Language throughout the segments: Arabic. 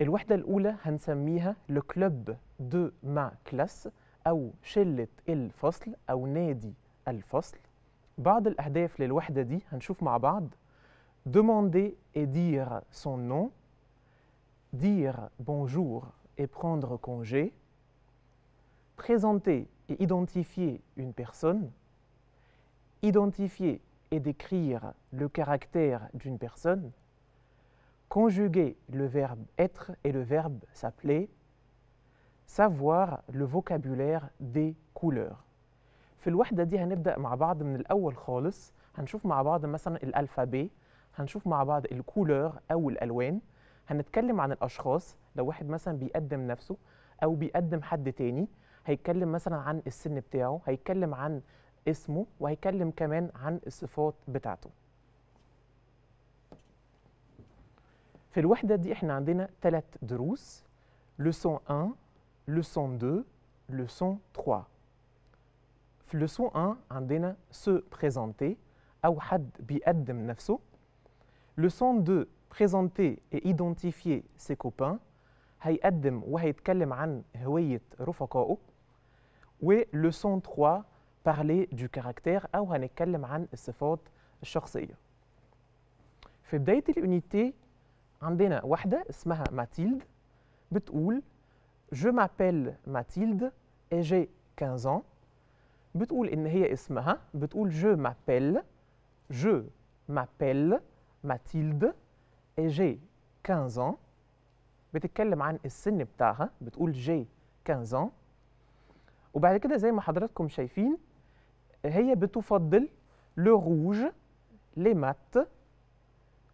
الوحدة الأولى هنسميها classe دو ما كلاس أو شلة الفصل أو نادي الفصل بعض الأهداف للوحدة دي هنشوف مع بعض demander et dire son nom dire bonjour et prendre congé présenter et identifier une personne identifier et décrire le caractère d'une personne conjuguer le verbe être et le verbe s'appeler, savoir le vocabulaire des couleurs. في الوحدة دي هنبدأ مع بعض من الأول خالص هنشوف مع بعض مثلا الألفابي هنشوف مع بعض الكولور أو الألوان هنتكلم عن الأشخاص لو واحد مثلا بيقدم نفسه أو بيقدم حد تاني هيتكلم مثلا عن السن بتاعه هيتكلم عن اسمه وهيتكلم كمان عن الصفات بتاعته في الوحدة دي احنا عندنا ثلاث دروس لسون 1 لسون 2 لسون 3 في لسون 1 عندنا سو بريزونتي أو حد بيقدم نفسه لسون 2 بريزونتي ايدونتيفي سي كوبان هيقدم وهيتكلم عن هوية رفقائه ولسون 3 parler du caractère أو هنتكلم عن الصفات الشخصية في بداية اليونيتي عندنا واحدة اسمها ماتيلد بتقول جو مابيل ماتيلد اي جي 15 ans بتقول إن هي اسمها بتقول جو مابيل جو مابيل ماتيلد اي جي 15 ans بتتكلم عن السن بتاعها بتقول جي 15 ans وبعد كده زي ما حضراتكم شايفين هي بتفضل لو روج لي مات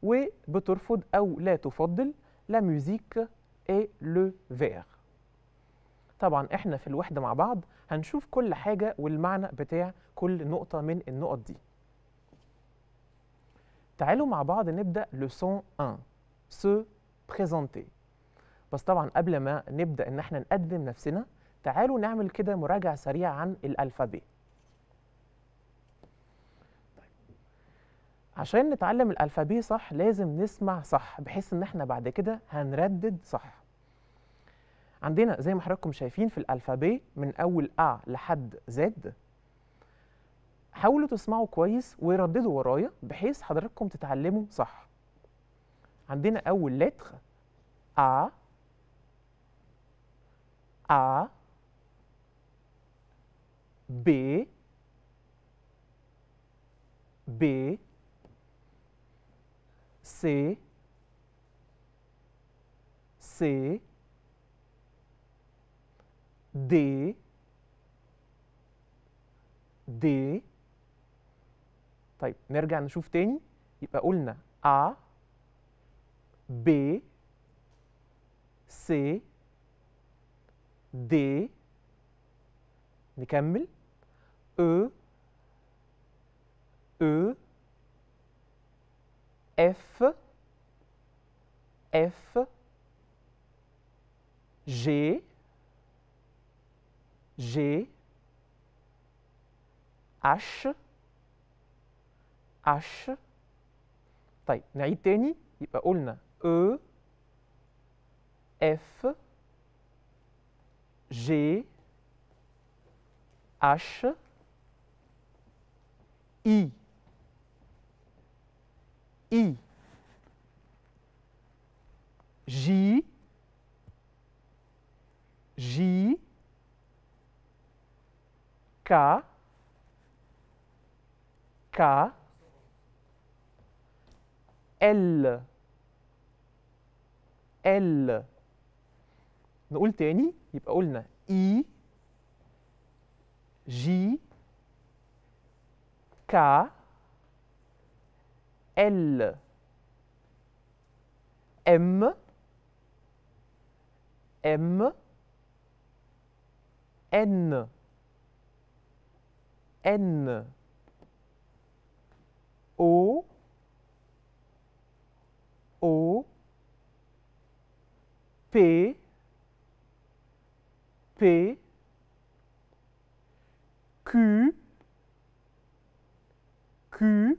وبترفض أو لا تفضل لا ميوزيك اي لو فير طبعا احنا في الوحدة مع بعض هنشوف كل حاجة والمعنى بتاع كل نقطة من النقط دي تعالوا مع بعض نبدأ لسون 1 سو بريزونتي بس طبعا قبل ما نبدأ ان احنا نقدم نفسنا تعالوا نعمل كده مراجعة سريعة عن الالفابيه عشان نتعلم الالفابيه صح لازم نسمع صح بحيث ان احنا بعد كده هنردد صح عندنا زي ما حضراتكم شايفين في الالفابيه من اول ا لحد زد حاولوا تسمعوا كويس ورددوا ورايا بحيث حضراتكم تتعلموا صح عندنا اول لتر ا ا ب ب سي سي دي دي طيب نرجع نشوف تاني يبقى قلنا ا ب سي دي نكمل ا ا F, F, G, G, H, H طيب نعيد تاني يبقى قلنا أ F G H I I, J, J, K, K, L, L نقول تاني يبقى قلنا إي جي كا L, M, M, N, N, O, O, P, P, Q, Q,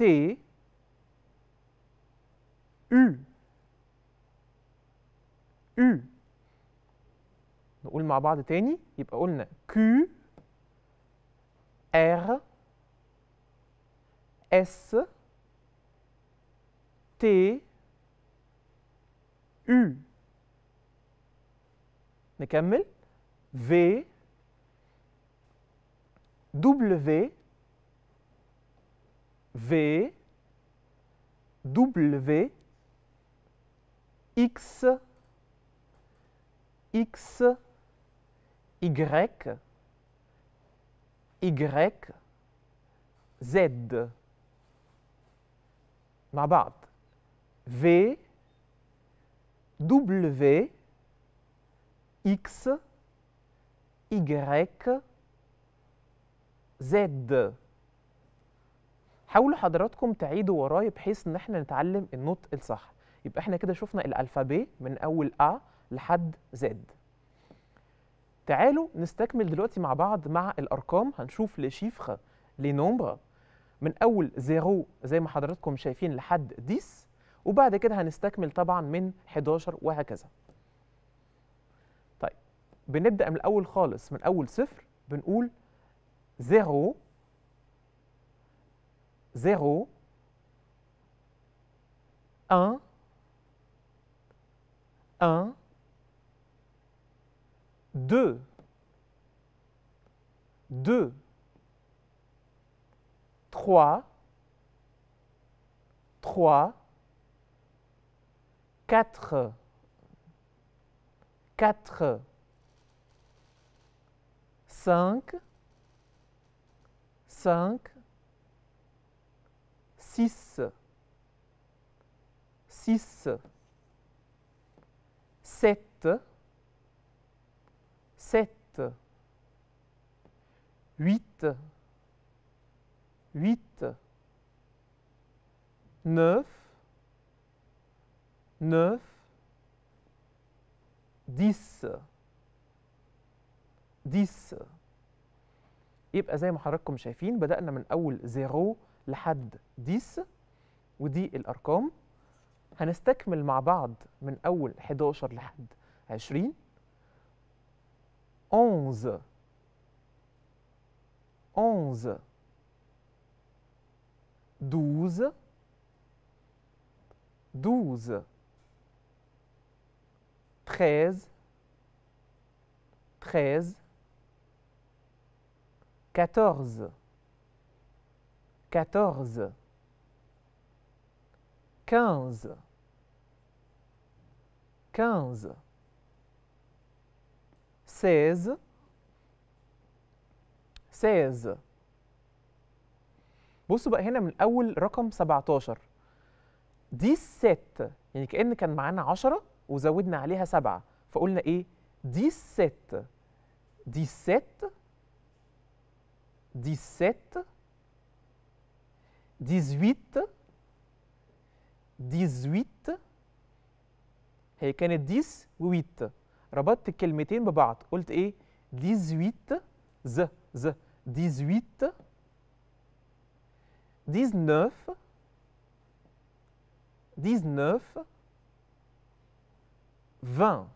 T U U نقول مع بعض تاني يبقى قلنا Q R S T U نكمل V W V, W, X, X, Y, Y, Z Ma bad. V, W, X, Y, Z حاولوا حضراتكم تعيدوا وراي بحيث ان احنا نتعلم النطق الصح يبقى احنا كده شفنا الالفابيه من اول ا لحد زد تعالوا نستكمل دلوقتي مع بعض مع الارقام هنشوف لي شيفر لي نومبر من اول زيرو زي ما حضراتكم شايفين لحد ديس وبعد كده هنستكمل طبعا من 11 وهكذا طيب بنبدا من الاول خالص من اول صفر بنقول زيرو 0, 1, 1, 2, 2, 3, 3, 4, 4, 5, 5, 6, 6, 7, 7, 8, 8, 9, 9, 10 10 يبقى زي ما حضراتكم شايفين بدأنا من أول 0 لحد ديس ودي الأرقام هنستكمل مع بعض من أول 11 لحد 20 11 11 12 12 13 13 14 quatorze, quinze, quinze, seize, seize. بصوا بقى هنا من اول رقم 17 دي الست يعني كأن كان معانا 10 وزودنا عليها 7 فقلنا ايه دي الست دي الست دي الست dix-huit, dix-huit, et dix-huit? qu'elle babat. est dix-huit, z dix-huit, dix-neuf, dix-neuf, vingt.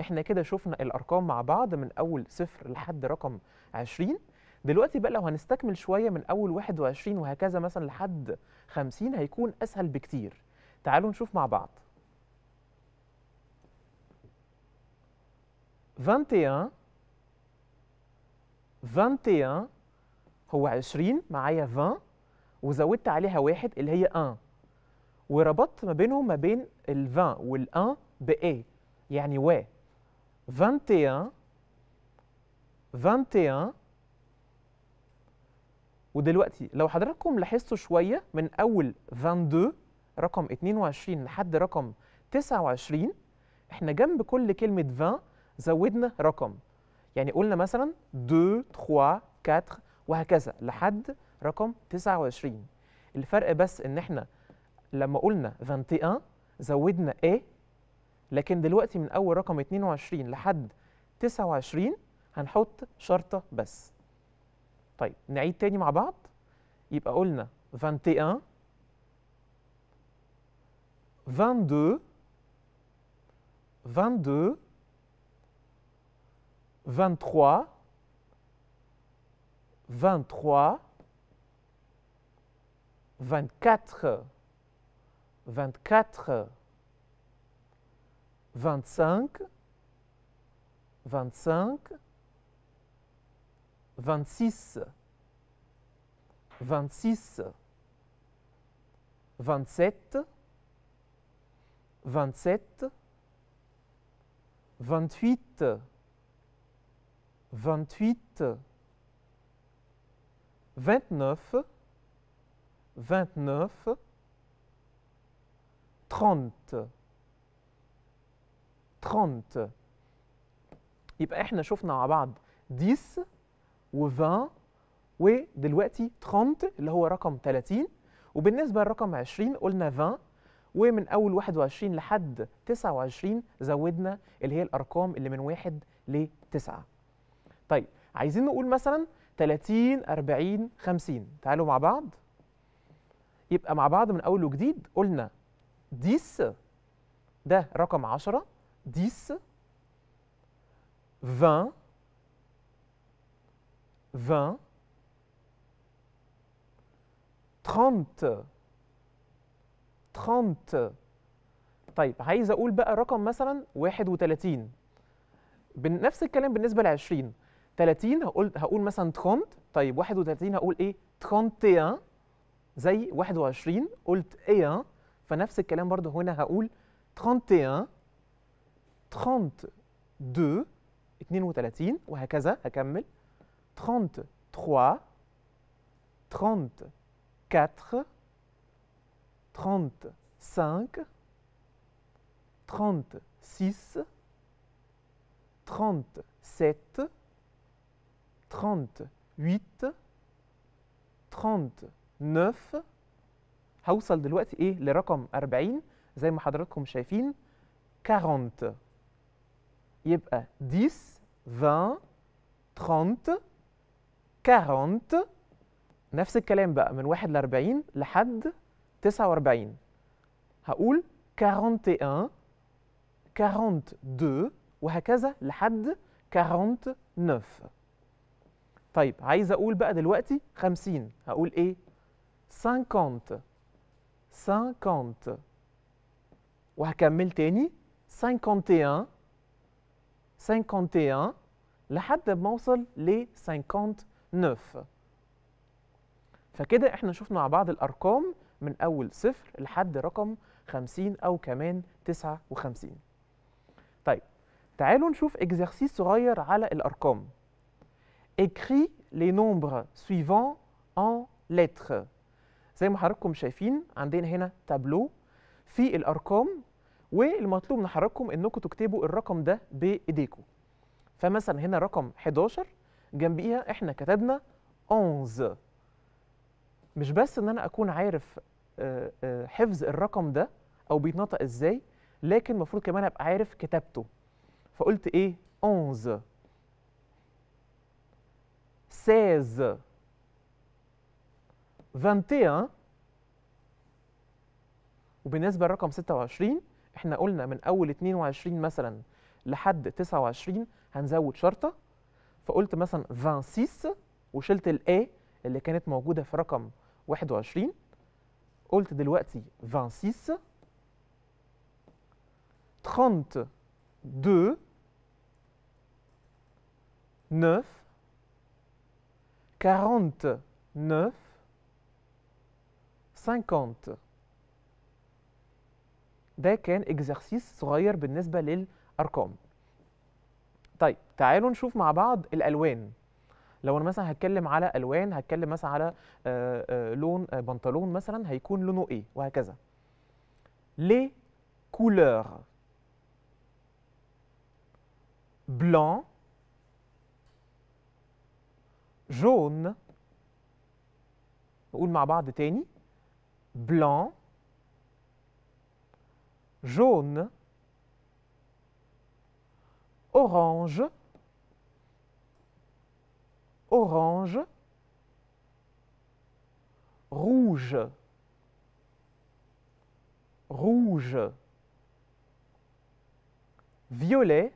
احنا كده شفنا الارقام مع بعض من اول صفر لحد رقم 20 دلوقتي بقى لو هنستكمل شويه من اول 21 وهكذا مثلا لحد 50 هيكون اسهل بكتير تعالوا نشوف مع بعض 21 21 هو 20 معايا 20 وزودت عليها واحد اللي هي 1 وربطت ما بينهم ما بين ال 20 وال 1 ب ايه يعني واه 21 21 ودلوقتي لو حضراتكم لاحظتوا شويه من اول 22 رقم 22 لحد رقم 29 احنا جنب كل كلمه 20 زودنا رقم يعني قلنا مثلا 2 3 4 وهكذا لحد رقم 29 الفرق بس ان احنا لما قلنا 21 زودنا ايه لكن دلوقتي من اول رقم 22 لحد 29 هنحط شرطه بس طيب نعيد تاني مع بعض يبقى قلنا 21 22 22 23 23 24 24 25, 25, 26, 26, 27, 27, 28, 28, 29, 29, 30. 30 يبقى احنا شفنا مع بعض 10 و 20 ودلوقتي 30 اللي هو رقم 30 وبالنسبه لرقم 20 قلنا 20 ومن اول 21 لحد 29 زودنا اللي هي الارقام اللي من 1 ل 9 طيب عايزين نقول مثلا 30 40 50 تعالوا مع بعض يبقى مع بعض من اول وجديد قلنا 10 ده رقم 10 10, 20, 20, 30 30 طيب عايز اقول بقى رقم مثلا 31 بنفس الكلام بالنسبه ل 20 30 هقول هقول مثلا 30 طيب 31 هقول ايه 31 زي 21 قلت ايه فنفس الكلام برضه هنا هقول 31 32 32 وهكذا هكمل 33 34 35 36 37 38 39 هوصل دلوقتي ايه لرقم 40 زي ما حضراتكم شايفين 40 يبقى 10 20 30 40 نفس الكلام بقى من 1 ل 40 لحد 49 هقول 41 42 وهكذا لحد 49 طيب عايز اقول بقى دلوقتي 50 هقول ايه 50 50 وهكمل تاني 51 51 لحد ما اوصل ل 59 فكده احنا شفنا مع بعض الارقام من اول صفر لحد رقم 50 او كمان 59 طيب تعالوا نشوف اكزرسيس صغير على الارقام اكري les nombres suivants en lettres زي ما حضراتكم شايفين عندنا هنا تابلو في الارقام والمطلوب من حضراتكم انكم تكتبوا الرقم ده بايديكم فمثلا هنا رقم 11 جنبيها احنا كتبنا 11 مش بس ان انا اكون عارف آه، آه، حفظ الرقم ده او بيتنطق ازاي لكن المفروض كمان ابقى عارف كتابته فقلت ايه 11 16 21 وبالنسبه للرقم 26 احنا قلنا من اول 22 مثلا لحد 29 هنزود شرطه فقلت مثلا 26 وشلت الاي اللي كانت موجوده في رقم 21 قلت دلوقتي 26 32 9 49 50 ده كان اكزرسيس صغير بالنسبه للارقام طيب تعالوا نشوف مع بعض الالوان لو انا مثلا هتكلم على الوان هتكلم مثلا على آآ آه، آآ آه، لون آآ آه، بنطلون مثلا هيكون لونه ايه وهكذا لي كولور بلان جون نقول مع بعض تاني بلان jaune, orange, orange, rouge, rouge, violet,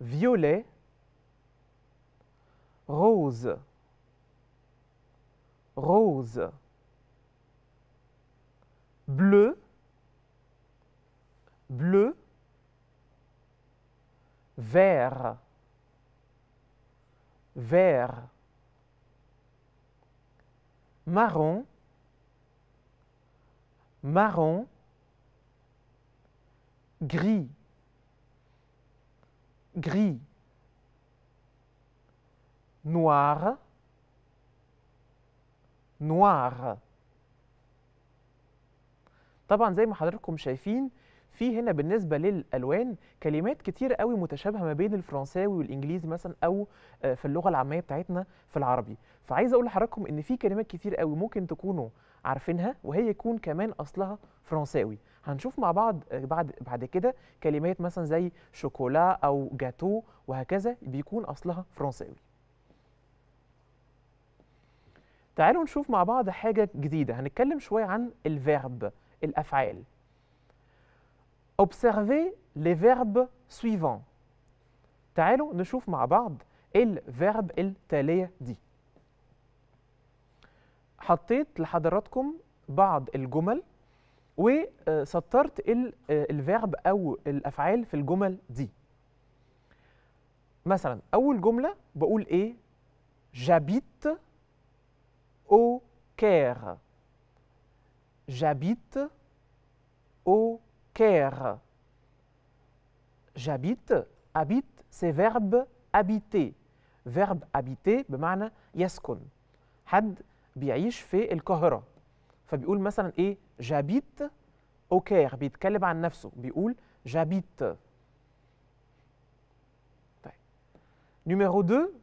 violet, rose, rose, bleu, bleu, vert, vert, marron, marron, gris, gris, noir, noir طبعا زي ما حضراتكم شايفين في هنا بالنسبه للالوان كلمات كتير قوي متشابهه ما بين الفرنساوي والانجليزي مثلا او آه، في اللغه العاميه بتاعتنا في العربي فعايز اقول لحضراتكم ان في كلمات كتير قوي ممكن تكونوا عارفينها وهي يكون كمان اصلها فرنساوي هنشوف مع بعض آه، بعد بعد كده كلمات مثلا زي شوكولا او جاتو وهكذا بيكون اصلها فرنساوي تعالوا نشوف مع بعض حاجه جديده هنتكلم شويه عن الفيرب الافعال observez les verbes suivants تعالوا نشوف مع بعض الفيرب التالية دي حطيت لحضراتكم بعض الجمل وسطرت الفيرب آه، أو الأفعال في الجمل دي مثلا أول جملة بقول إيه جابيت أو كير جابيت أو J'habite, habite, c'est verbe habiter. Verbe habiter, bemana yaskun. Had bi'ish fait el kohra. Fabiul et eh, j'habite au cœur. j'habite. Numéro 2,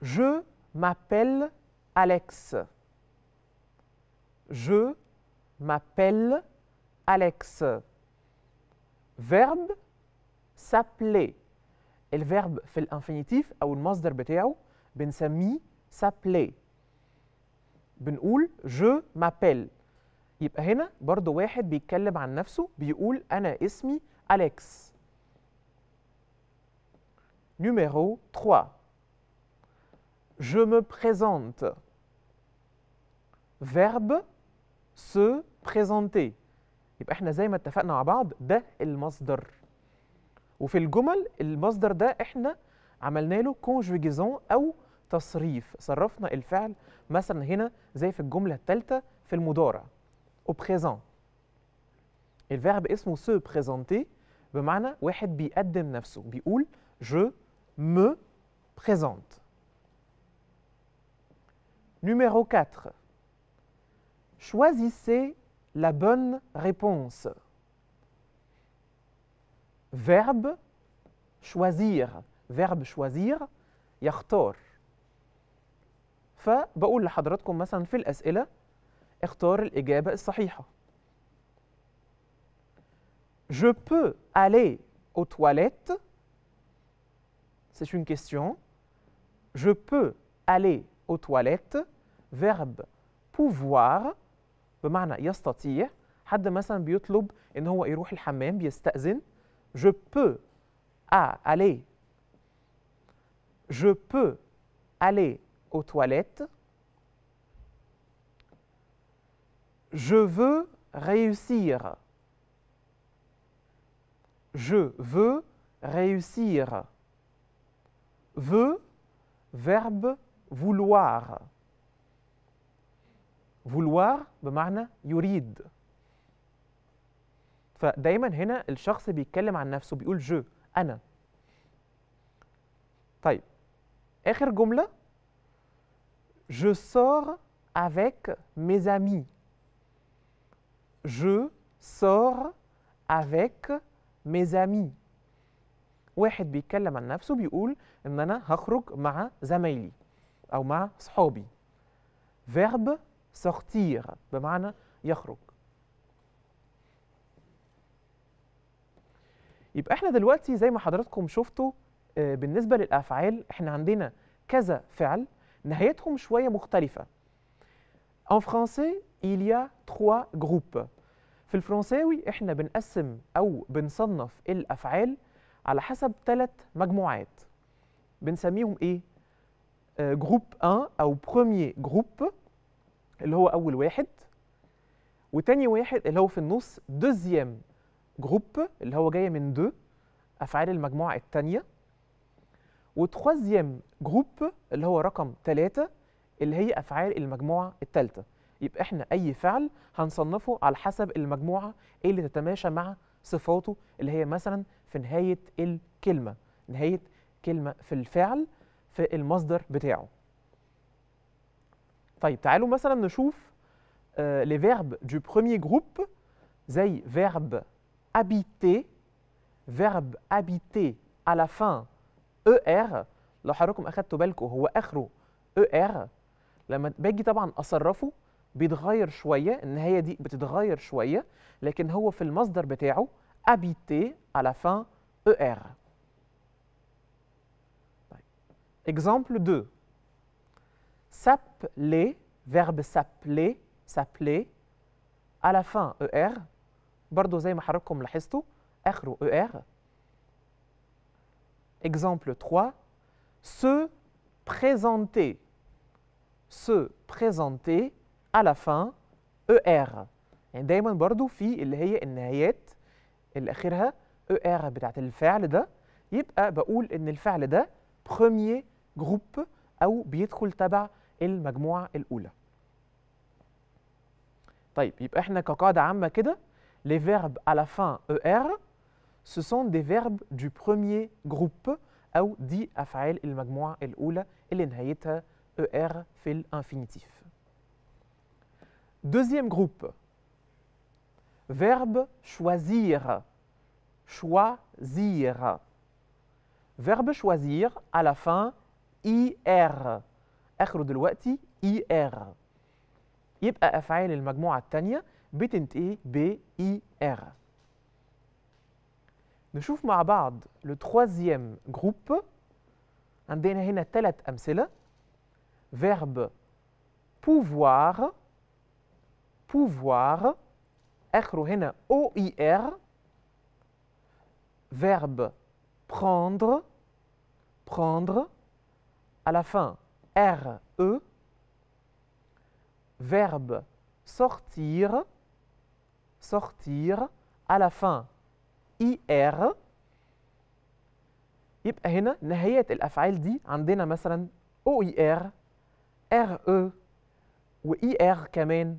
je m'appelle Alex. Je m'appelle Alex. Verbe s'appeler. le verbe fait l'infinitif, ou le masdar bétéau, ben sami s'appeler. Ben oul, je m'appelle. يبقى هنا parle de lui-même, il dit « je m'appelle Alex ». Numéro 3 Je me présente Verbe se présenter يبقى احنا زي ما اتفقنا مع بعض ده المصدر وفي الجمل المصدر ده احنا عملنا له كونجوجيزون او تصريف صرفنا الفعل مثلا هنا زي في الجمله الثالثه في المضارع au présent الفيرب اسمه سو بريزونتي بمعنى واحد بيقدم نفسه بيقول je me présente نيميرو 4 choisissez la bonne réponse. Verbe choisir. Verbe choisir يختار. Je peux aller aux toilettes. C'est une question. Je peux aller aux toilettes. Verbe pouvoir. بمعنى يستطيع حد مثلا بيطلب ان هو يروح الحمام بيستأذن je peux aller je peux aller aux toilettes je veux réussir je veux réussir veux verbe vouloir فولوار بمعنى يريد فدايما هنا الشخص بيتكلم عن نفسه بيقول جو انا طيب اخر جمله je sors avec mes amis je sors avec mes amis واحد بيتكلم عن نفسه بيقول ان انا هخرج مع زمايلي او مع صحابي verbe سختير بمعنى يخرج يبقى احنا دلوقتي زي ما حضراتكم شفتوا آه، بالنسبة للأفعال احنا عندنا كذا فعل نهايتهم شوية مختلفة En français, il y a trois groupes. في الفرنساوي احنا بنقسم أو بنصنف الأفعال على حسب ثلاث مجموعات بنسميهم ايه؟ جروب آه، 1 أو premier groupe اللي هو اول واحد وتاني واحد اللي هو في النص دوزيام جروب اللي هو جايه من دو افعال المجموعه الثانيه وتخوازيام جروب اللي هو رقم ثلاثة اللي هي افعال المجموعه الثالثه يبقى احنا اي فعل هنصنفه على حسب المجموعه اللي تتماشى مع صفاته اللي هي مثلا في نهايه الكلمه نهايه كلمه في الفعل في المصدر بتاعه طيب تعالوا مثلا نشوف آه les verbes du premier groupe زي verbe habiter verbe habiter à la fin er لو حضراتكم اخدتوا بالكم هو اخره er لما باجي طبعا اصرفه بيتغير شويه النهايه دي بتتغير شويه لكن هو في المصدر بتاعه habiter à la fin er. طيب، exemple 2. s'appeler verbe s'appeler s'appeler à la fin er برضو زي ما حضراتكم لاحظتوا اخره er exemple 3 se présenter se présenter à la fin er يعني دايما برضو في اللي هي النهايات اللي اخرها er بتاعت الفعل ده يبقى بقول ان الفعل ده premier groupe او بيدخل تبع المجموعة الأولى طيب يبقى احنا كقاعدة عامة كده les verbes à la fin er ce sont des verbes du premier groupe أو دي أفعال المجموعة الأولى اللي نهايتها er في الانفينيتيف Deuxième groupe verbe choisir choisir verbe choisir à la fin ir اخره دلوقتي اي e ار يبقى افعال المجموعه الثانيه بتنتهي إيه؟ ب اي e ار نشوف مع بعض لو ترويزيام جروب عندنا هنا ثلاث امثله فيرب pouvoir pouvoir اخره هنا او اي ار verbe prendre prendre à la fin R-E, verbe sortir, sortir, à la fin IR يبقى هنا نهايات الأفعال دي عندنا مثلا OER, RE وER كمان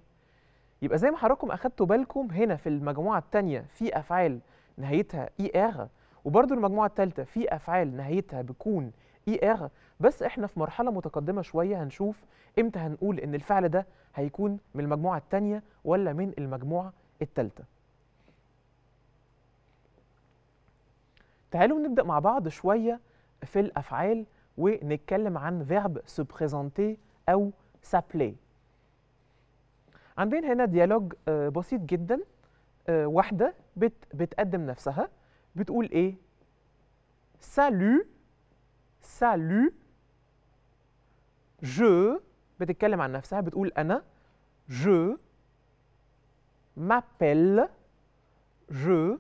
يبقى زي ما حضراتكم أخدتوا بالكم هنا في المجموعة التانية في أفعال نهايتها ER وبرضو المجموعة التالتة في أفعال نهايتها بكون اي e ار بس احنا في مرحله متقدمه شويه هنشوف امتى هنقول ان الفعل ده هيكون من المجموعه الثانيه ولا من المجموعه الثالثه تعالوا نبدا مع بعض شويه في الافعال ونتكلم عن فيرب سو بريزونتي او سابلي عندنا هنا ديالوج آه، بسيط جدا آه، واحده بت بتقدم نفسها بتقول ايه سالو salut je je m'appelle je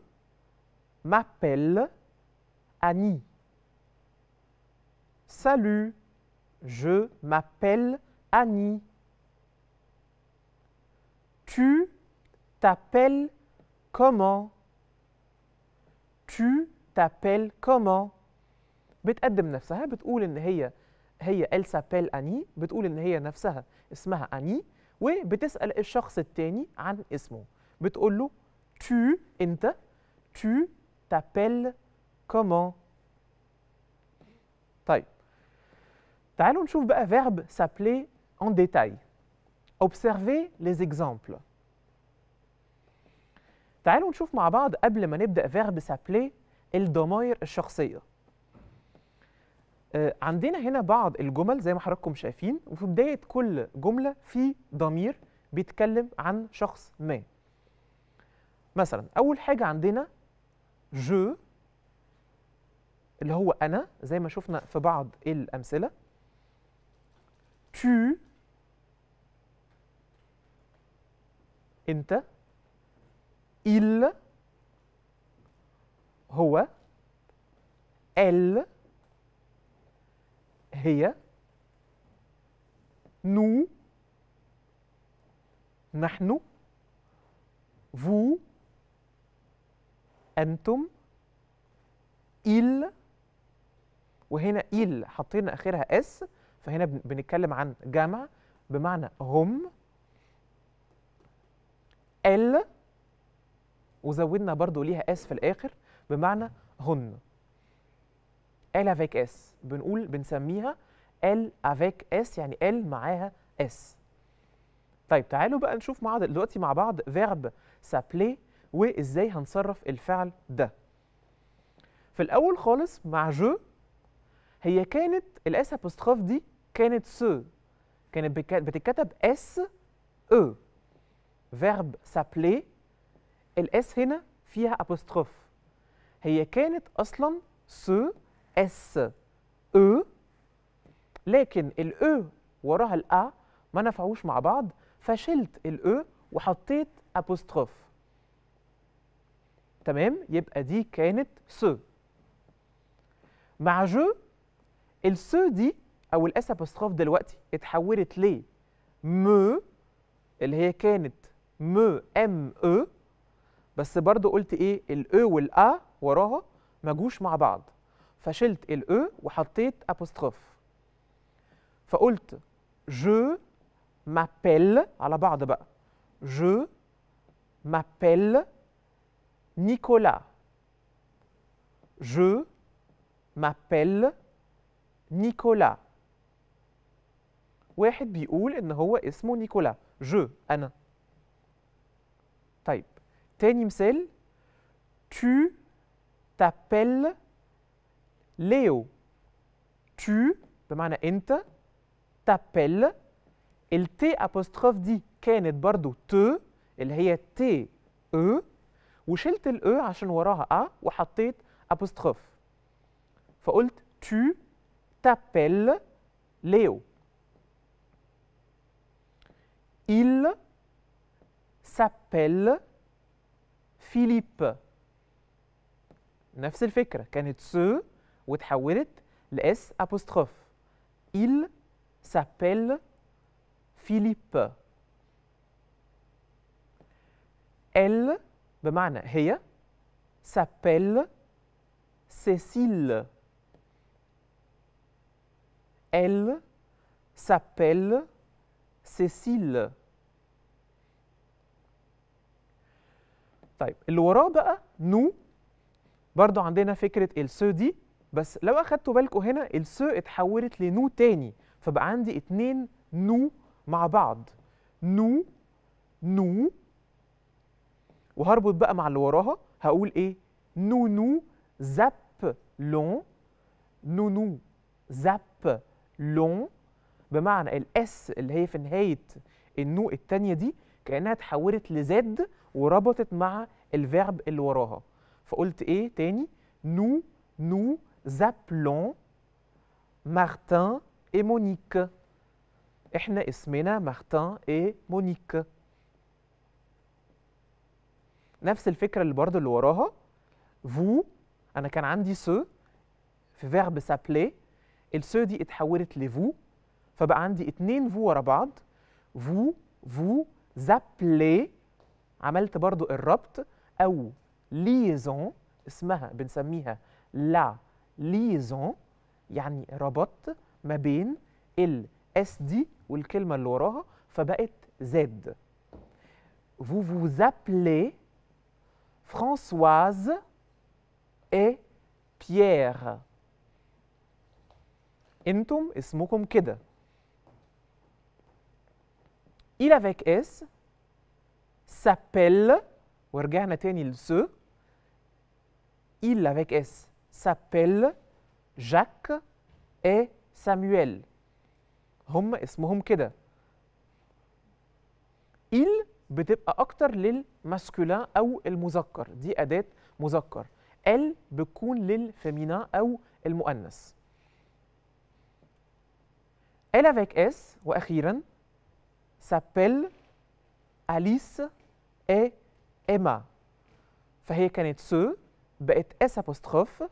m'appelle Annie salut je m'appelle Annie tu t'appelles comment tu t'appelles comment بتقدم نفسها بتقول ان هي هي إلسا بيل أني بتقول ان هي نفسها اسمها أني وبتسأل الشخص التاني عن اسمه بتقول له tu انت tu t'appelles comment طيب تعالوا نشوف بقى فيرب s'appeler en détail observez les exemples تعالوا نشوف مع بعض قبل ما نبدأ فيرب s'appeler الضمائر الشخصية آه، عندنا هنا بعض الجمل زي ما حضراتكم شايفين وفي بداية كل جملة في ضمير بيتكلم عن شخص ما مثلا أول حاجة عندنا جو اللي هو أنا زي ما شفنا في بعض الأمثلة تو أنت إل هو إل هي نو نحن فو أنتم إل وهنا إل حطينا آخرها اس فهنا بنتكلم عن جمع بمعنى هم ال وزودنا برضو ليها اس في الآخر بمعنى هن ال افيك اس بنقول بنسميها ال افيك اس يعني ال معاها اس طيب تعالوا بقى نشوف مع دلوقتي مع بعض فيرب سابلي وازاي هنصرف الفعل ده في الاول خالص مع جو هي كانت الاس ابوستروف دي كانت سو كانت بتتكتب اس او فيرب سابلي الاس هنا فيها ابوستروف هي كانت اصلا سو اس او لكن الاو e وراها الا ما نفعوش مع بعض فشلت الاو e وحطيت ابوستروف تمام يبقى دي كانت سو مع جو السو دي او الاس ابوستروف دلوقتي اتحولت ل م اللي هي كانت م ام او بس برضو قلت ايه الاو e والا وراها ما جوش مع بعض فشلت الاو e وحطيت ابوستروف فقلت جو مابيل على بعض بقى جو مابيل نيكولا جو مابيل نيكولا واحد بيقول ان هو اسمه نيكولا جو انا طيب تاني مثال tu t'appelles ليو tu بمعنى انت تابل التي ابوستروف دي كانت برضو ت اللي هي تي او وشلت الاو e عشان وراها ا وحطيت ابوستروف فقلت tu تابل ليو Il s'appelle Philippe. نفس الفكرة كانت سو واتحولت لاس ابوستروف il s'appelle Philippe elle بمعنى هي s'appelle Cécile elle s'appelle Cécile طيب اللي وراه بقى نو برضو عندنا فكره السو دي بس لو اخدتوا بالكم هنا الس اتحولت لنو تاني فبقى عندي اتنين نو مع بعض نو نو وهربط بقى مع اللي وراها هقول ايه نو نو زاب لون نو نو زاب لون بمعنى الاس اللي هي في نهايه النو التانية دي كانها اتحولت لزد وربطت مع الفيرب اللي وراها فقلت ايه تاني نو نو appelons Martin ومونيك احنا اسمنا مارتن ومونيك نفس الفكره اللي برضه اللي وراها فو انا كان عندي سو في فيرب سابلي السو دي اتحولت لفو فبقى عندي اتنين فو ورا بعض فو فو زابلي عملت برضو الربط او ليزون اسمها بنسميها لا ليزون يعني ربطت ما بين ال اس دي والكلمة اللي وراها فبقت زد vous vous appelez Françoise et Pierre انتم اسمكم كده il avec s s'appelle ورجعنا تاني لسو il avec s s'appellent Jacques et Samuel. هم اسمهم كده il بتبقى اكتر للمسكولا او المذكر دي اداه مذكر ال بتكون للفمينا او المؤنث elle avec s واخيرا s'appelle Alice et Emma فهي كانت سو بقت اس apostrophe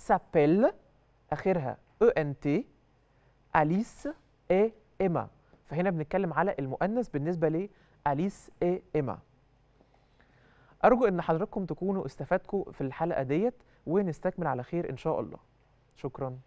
s'appellent اخرها او ان تي اليس اي ايما فهنا بنتكلم على المؤنث بالنسبه اليس اي ايما ارجو ان حضراتكم تكونوا استفادكم في الحلقه ديت ونستكمل على خير ان شاء الله شكرا